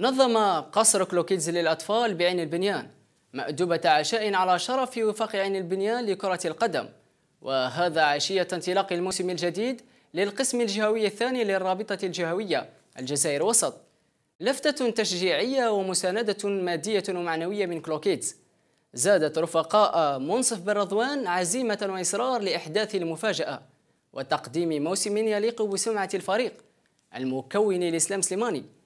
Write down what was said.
نظم قصر كلوكيدز للأطفال بعين البنيان مأدوبة عشاء على شرف وفاق عين البنيان لكرة القدم وهذا عشية انطلاق الموسم الجديد للقسم الجهوي الثاني للرابطة الجهوية الجزائر وسط لفتة تشجيعية ومساندة مادية ومعنوية من كلوكيدز زادت رفقاء منصف بن رضوان عزيمة وإصرار لإحداث المفاجأة وتقديم موسم يليق بسمعة الفريق المكون لإسلام سليماني